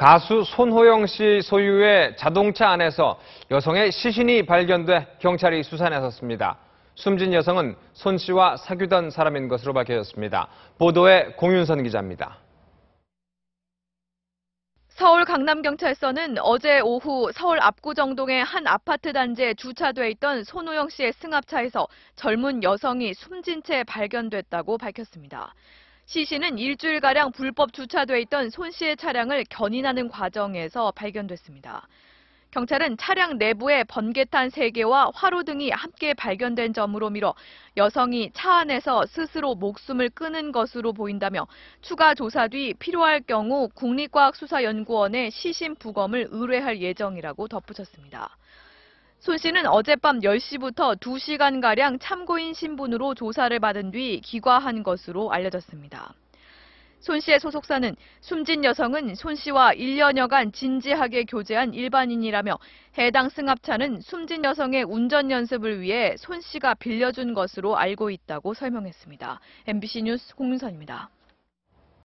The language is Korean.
가수 손호영 씨 소유의 자동차 안에서 여성의 시신이 발견돼 경찰이 수사 나섰습니다. 숨진 여성은 손 씨와 사귀던 사람인 것으로 밝혀졌습니다. 보도에 공윤선 기자입니다. 서울 강남경찰서는 어제 오후 서울 압구정동의 한 아파트 단지에 주차돼 있던 손호영 씨의 승합차에서 젊은 여성이 숨진 채 발견됐다고 밝혔습니다. 시 씨는 일주일가량 불법 주차돼 있던 손 씨의 차량을 견인하는 과정에서 발견됐습니다. 경찰은 차량 내부에 번개탄 3개와 화로 등이 함께 발견된 점으로 미뤄 여성이 차 안에서 스스로 목숨을 끊은 것으로 보인다며 추가 조사 뒤 필요할 경우 국립과학수사연구원에 시신 부검을 의뢰할 예정이라고 덧붙였습니다. 손 씨는 어젯밤 10시부터 2시간가량 참고인 신분으로 조사를 받은 뒤 귀가한 것으로 알려졌습니다. 손 씨의 소속사는 숨진 여성은 손 씨와 1년여간 진지하게 교제한 일반인이라며 해당 승합차는 숨진 여성의 운전 연습을 위해 손 씨가 빌려준 것으로 알고 있다고 설명했습니다. MBC 뉴스 공윤선입니다.